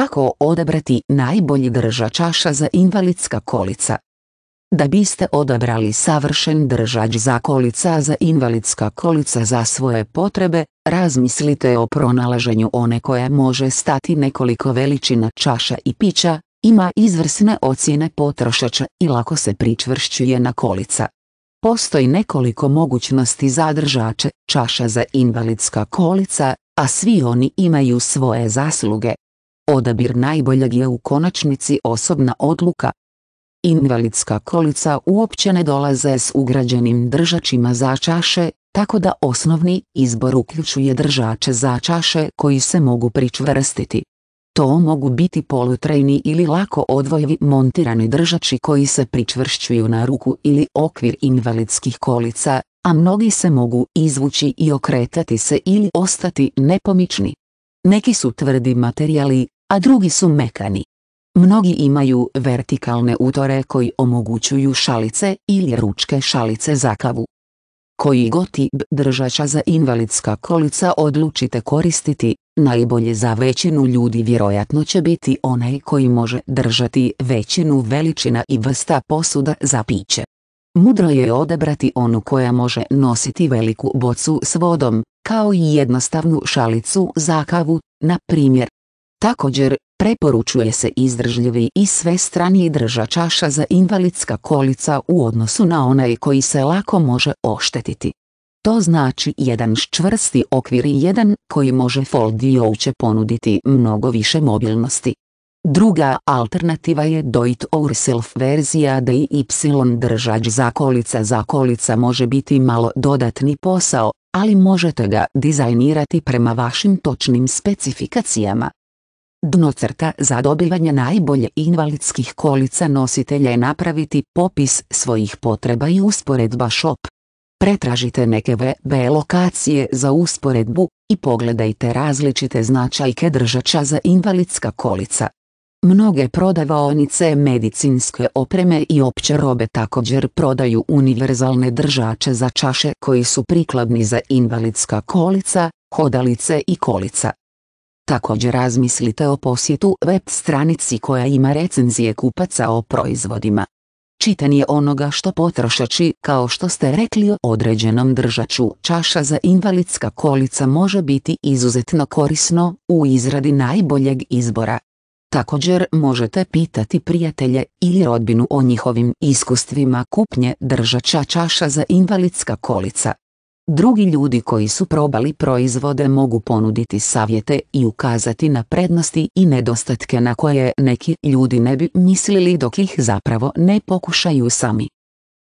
Kako odabrati najbolji drža čaša za invalidska kolica? Da biste odabrali savršen držač za kolica za invalidska kolica za svoje potrebe, razmislite o pronalaženju one koja može stati nekoliko veličina čaša i pića, ima izvrsne ocjene potrošača i lako se pričvršćuje na kolica. Postoji nekoliko mogućnosti za držače, čaša za invalidska kolica, a svi oni imaju svoje zasluge. Odabir najboljeg je u konačnici osobna odluka. Invalidska kolica uopće ne dolaze s ugrađenim držačima za čaše, tako da osnovni izbor uključuje držače za čaše koji se mogu pričvrstiti. To mogu biti polutrajni ili lako odvojevi montirani držači koji se pričvršćuju na ruku ili okvir invalidskih kolica, a mnogi se mogu izvući i okretati se ili ostati nepomični. Neki su tvrdi materijali, a drugi su mekani. Mnogi imaju vertikalne utore koji omogućuju šalice ili ručke šalice za kavu. Koji god tip držača za invalidska kolica odlučite koristiti, najbolje za većinu ljudi vjerojatno će biti onaj koji može držati većinu veličina i vrsta posuda za piće. Mudro je odebrati onu koja može nositi veliku bocu s vodom, kao i jednostavnu šalicu za kavu, na primjer Također, preporučuje se izdržljivi i sve drža držačaša za invalidska kolica u odnosu na onaj koji se lako može oštetiti. To znači jedan čvrsti okvir i jedan koji može foldio ponuditi mnogo više mobilnosti. Druga alternativa je Doit it Self verzija da i y držač za kolica može biti malo dodatni posao, ali možete ga dizajnirati prema vašim točnim specifikacijama. Dno crta za dobivanje najbolje invalidskih kolica nositelja je napraviti popis svojih potreba i usporedba šop. Pretražite neke VB lokacije za usporedbu i pogledajte različite značajke držača za invalidska kolica. Mnoge prodavaonice medicinske opreme i opće robe također prodaju univerzalne držače za čaše koji su prikladni za invalidska kolica, hodalice i kolica. Također razmislite o posjetu web stranici koja ima recenzije kupaca o proizvodima. Čitanje onoga što potrošači, kao što ste rekli o određenom držaču čaša za invalidska kolica može biti izuzetno korisno u izradi najboljeg izbora. Također možete pitati prijatelje ili rodbinu o njihovim iskustvima kupnje držača čaša za invalidska kolica. Drugi ljudi koji su probali proizvode mogu ponuditi savjete i ukazati na prednosti i nedostatke na koje neki ljudi ne bi mislili dok ih zapravo ne pokušaju sami.